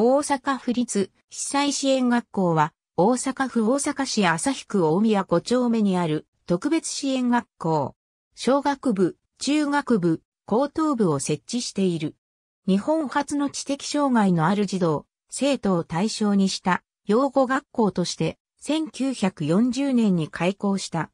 大阪府立被災支援学校は、大阪府大阪市旭区大宮5丁目にある特別支援学校、小学部、中学部、高等部を設置している。日本初の知的障害のある児童、生徒を対象にした養護学校として1940年に開校した。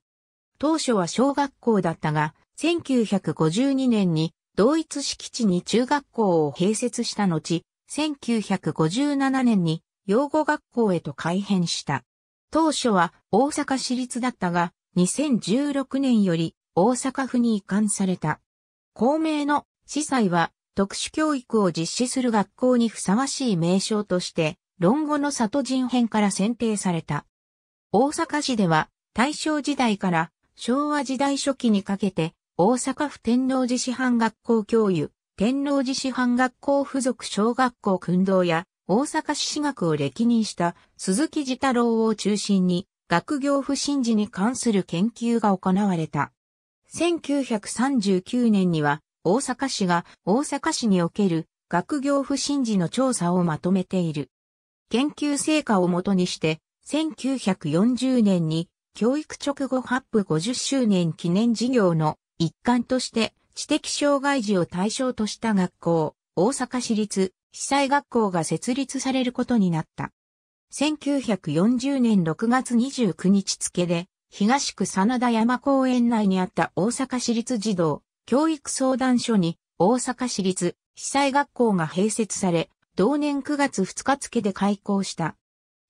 当初は小学校だったが、1952年に同一敷地に中学校を併設した後、1957年に養護学校へと改編した。当初は大阪市立だったが、2016年より大阪府に移管された。公明の司祭は特殊教育を実施する学校にふさわしい名称として、論語の里人編から選定された。大阪市では大正時代から昭和時代初期にかけて大阪府天王寺師範学校教諭、天王寺市販学校附属小学校訓導や大阪市私学を歴任した鈴木寺太郎を中心に学業不振時に関する研究が行われた。1939年には大阪市が大阪市における学業不振時の調査をまとめている。研究成果をもとにして、1940年に教育直後発布50周年記念事業の一環として知的障害児を対象とした学校、大阪市立、被災学校が設立されることになった。1940年6月29日付で、東区真田山公園内にあった大阪市立児童教育相談所に大阪市立被災学校が併設され、同年9月2日付で開校した。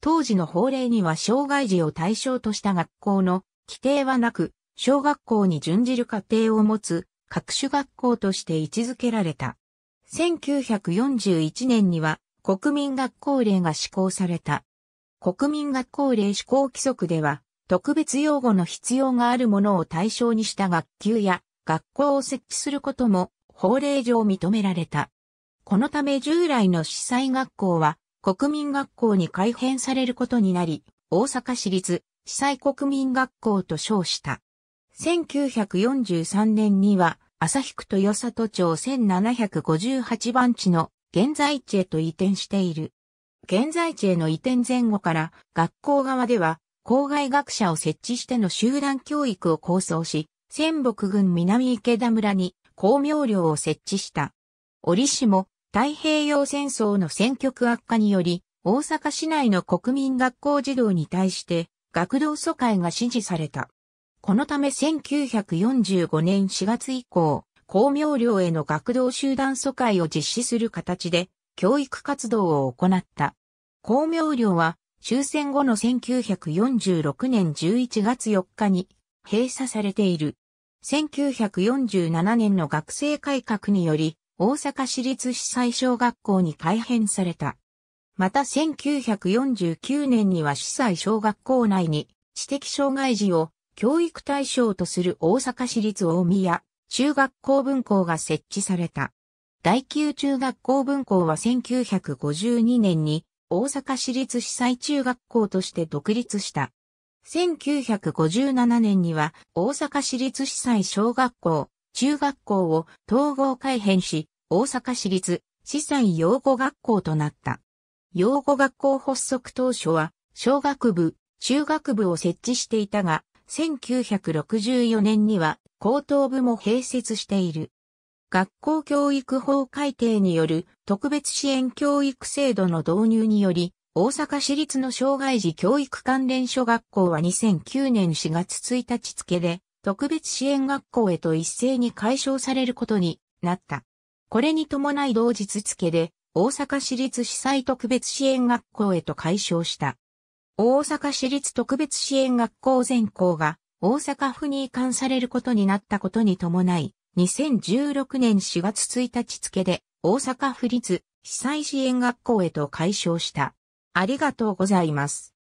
当時の法令には障害児を対象とした学校の規定はなく、小学校に準じる家庭を持つ各種学校として位置づけられた。1941年には国民学校令が施行された。国民学校令施行規則では、特別用語の必要があるものを対象にした学級や学校を設置することも法令上認められた。このため従来の司祭学校は国民学校に改編されることになり、大阪市立司祭国民学校と称した。1943年には日区豊里町1758番地の現在地へと移転している。現在地への移転前後から学校側では校外学者を設置しての集団教育を構想し、仙北郡南池田村に公明寮を設置した。折しも太平洋戦争の戦局悪化により、大阪市内の国民学校児童に対して学童疎開が指示された。このため1945年4月以降、公明寮への学童集団疎開を実施する形で教育活動を行った。公明寮は終戦後の1946年11月4日に閉鎖されている。1947年の学生改革により大阪市立市際小学校に改編された。また1949年には市際小学校内に知的障害児を教育対象とする大阪市立大宮中学校分校が設置された。第9中学校分校は1952年に大阪市立司祭中学校として独立した。1957年には大阪市立司祭小学校、中学校を統合改編し、大阪市立司祭養護学校となった。養護学校発足当初は、小学部、中学部を設置していたが、1964年には高等部も併設している。学校教育法改定による特別支援教育制度の導入により、大阪市立の障害児教育関連所学校は2009年4月1日付で特別支援学校へと一斉に解消されることになった。これに伴い同日付で大阪市立司祭特別支援学校へと解消した。大阪市立特別支援学校全校が大阪府に移管されることになったことに伴い、2016年4月1日付で大阪府立被災支援学校へと解消した。ありがとうございます。